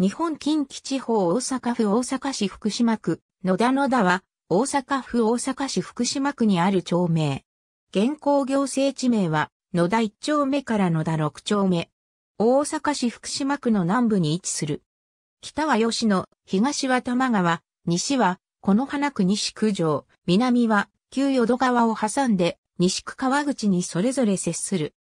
日本近畿地方大阪府大阪市福島区、野田野田は、大阪府大阪市福島区にある町名。現行行政地名は、野田1丁目から野田6丁目。大阪市福島区の南部に位置する。北は吉野、東は多摩川、西は、この花区西区城、南は、旧淀川を挟んで、西区川口にそれぞれ接する。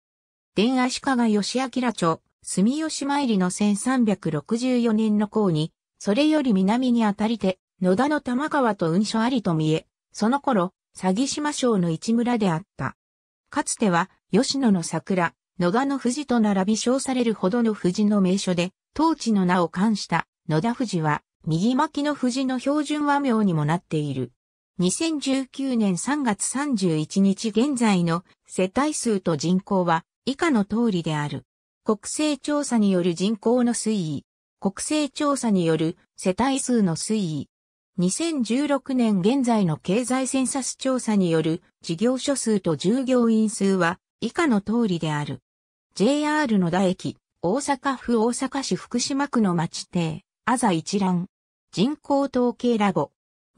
電足利義明町、住吉参りの1364年の項に、それより南にあたりて、野田の玉川と雲所ありと見え、その頃、詐欺島省の一村であった。かつては、吉野の桜、野田の富士と並び称されるほどの富士の名所で、当地の名を冠した野田富士は、右巻きの富士の標準和名にもなっている。2019年3月31日現在の世帯数と人口は以下の通りである。国勢調査による人口の推移、国勢調査による世帯数の推移、2016年現在の経済センサス調査による事業所数と従業員数は以下の通りである。JR の田駅、大阪府大阪市福島区の町邸、あざ一覧。人口統計ラボ。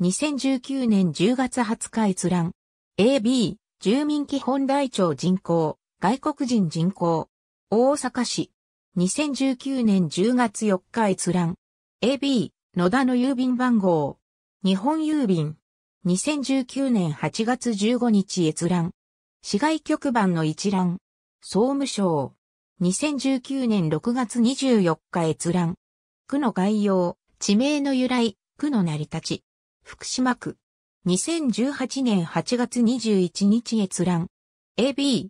2019年10月20日閲覧。AB、住民基本台帳人口、外国人人口、大阪市。2019年10月4日閲覧。AB、野田の郵便番号。日本郵便。2019年8月15日閲覧。市外局番の一覧。総務省。2019年6月24日閲覧。区の概要、地名の由来、区の成り立ち。福島区。2018年8月21日閲覧。AB、